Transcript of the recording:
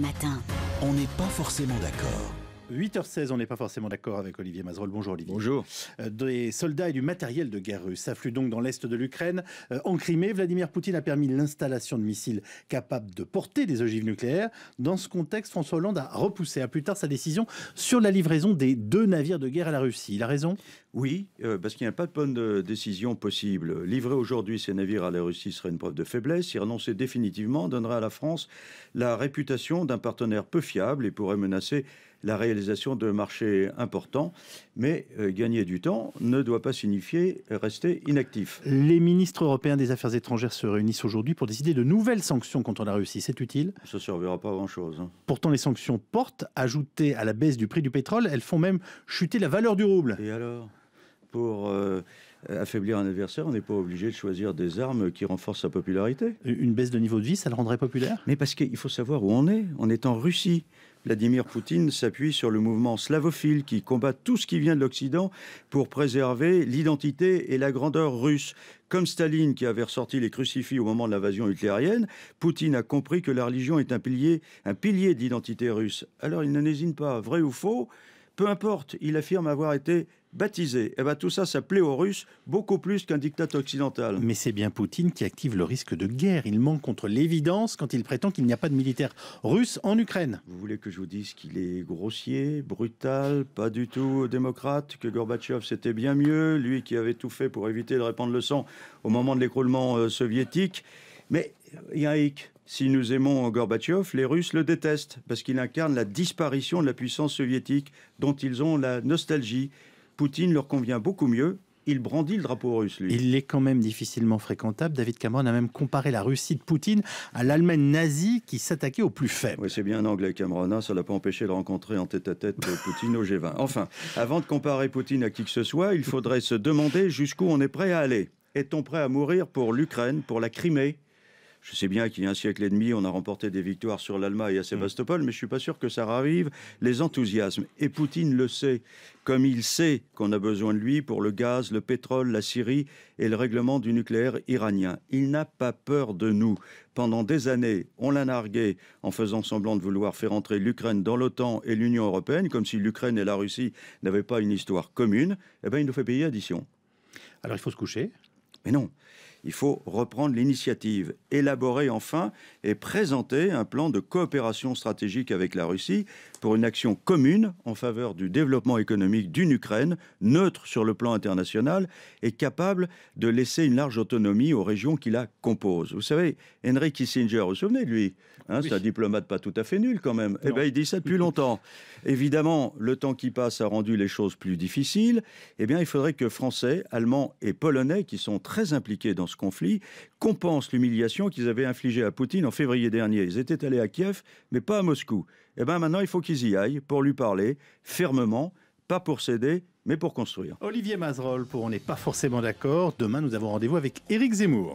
Matin. On n'est pas forcément d'accord. 8h16, on n'est pas forcément d'accord avec Olivier Mazerolle. Bonjour Olivier. Bonjour. Euh, des soldats et du matériel de guerre russe affluent donc dans l'est de l'Ukraine. Euh, en Crimée, Vladimir Poutine a permis l'installation de missiles capables de porter des ogives nucléaires. Dans ce contexte, François Hollande a repoussé à plus tard sa décision sur la livraison des deux navires de guerre à la Russie. Il a raison oui, euh, parce qu'il n'y a pas de bonne euh, décision possible. Livrer aujourd'hui ces navires à la Russie serait une preuve de faiblesse. Y renoncer définitivement donnerait à la France la réputation d'un partenaire peu fiable et pourrait menacer la réalisation de marchés importants. Mais euh, gagner du temps ne doit pas signifier rester inactif. Les ministres européens des Affaires étrangères se réunissent aujourd'hui pour décider de nouvelles sanctions contre la Russie. C'est utile Ça ne servira pas à grand-chose. Hein. Pourtant, les sanctions portent, ajoutées à la baisse du prix du pétrole, elles font même chuter la valeur du rouble. Et alors pour euh, affaiblir un adversaire, on n'est pas obligé de choisir des armes qui renforcent sa popularité. Une baisse de niveau de vie, ça le rendrait populaire Mais parce qu'il faut savoir où on est. On est en Russie. Vladimir Poutine s'appuie sur le mouvement slavophile qui combat tout ce qui vient de l'Occident pour préserver l'identité et la grandeur russe. Comme Staline qui avait ressorti les crucifix au moment de l'invasion ukrainienne, Poutine a compris que la religion est un pilier, un pilier d'identité russe. Alors il ne n'hésite pas, vrai ou faux, peu importe, il affirme avoir été baptisé. Et eh bien, tout ça, ça plaît aux Russes beaucoup plus qu'un dictateur occidental. Mais c'est bien Poutine qui active le risque de guerre. Il manque contre l'évidence quand il prétend qu'il n'y a pas de militaires russes en Ukraine. Vous voulez que je vous dise qu'il est grossier, brutal, pas du tout démocrate, que Gorbatchev c'était bien mieux, lui qui avait tout fait pour éviter de répandre le sang au moment de l'écroulement euh, soviétique mais Yannick, si nous aimons Gorbatchev, les Russes le détestent parce qu'il incarne la disparition de la puissance soviétique dont ils ont la nostalgie. Poutine leur convient beaucoup mieux. Il brandit le drapeau russe, lui. Il est quand même difficilement fréquentable. David Cameron a même comparé la Russie de Poutine à l'Allemagne nazie qui s'attaquait aux plus faibles. Oui, c'est bien un anglais, Cameron. Hein. ça ne l'a pas empêché de rencontrer en tête-à-tête -tête euh, Poutine au G20. Enfin, avant de comparer Poutine à qui que ce soit, il faudrait se demander jusqu'où on est prêt à aller. Est-on prêt à mourir pour l'Ukraine, pour la Crimée, je sais bien qu'il y a un siècle et demi, on a remporté des victoires sur l'Allemagne et à mm. Sébastopol, mais je suis pas sûr que ça arrive. les enthousiasmes. Et Poutine le sait, comme il sait qu'on a besoin de lui pour le gaz, le pétrole, la Syrie et le règlement du nucléaire iranien. Il n'a pas peur de nous. Pendant des années, on l'a nargué en faisant semblant de vouloir faire entrer l'Ukraine dans l'OTAN et l'Union européenne, comme si l'Ukraine et la Russie n'avaient pas une histoire commune. Eh bien, il nous fait payer addition. Alors, il faut se coucher. Mais non il faut reprendre l'initiative, élaborer enfin et présenter un plan de coopération stratégique avec la Russie pour une action commune en faveur du développement économique d'une Ukraine neutre sur le plan international et capable de laisser une large autonomie aux régions qui la composent. Vous savez, Henry Kissinger, vous vous souvenez de lui hein, C'est un diplomate pas tout à fait nul quand même. Eh bien, il dit ça depuis longtemps. Évidemment, le temps qui passe a rendu les choses plus difficiles. Eh bien, il faudrait que Français, Allemands et Polonais, qui sont très impliqués dans ce conflit compensent l'humiliation qu'ils avaient infligée à Poutine en février dernier. Ils étaient allés à Kiev, mais pas à Moscou. Et eh bien maintenant, il faut qu'ils y aillent pour lui parler fermement, pas pour céder, mais pour construire. Olivier Mazerolle, pour On n'est pas forcément d'accord. Demain, nous avons rendez-vous avec Éric Zemmour.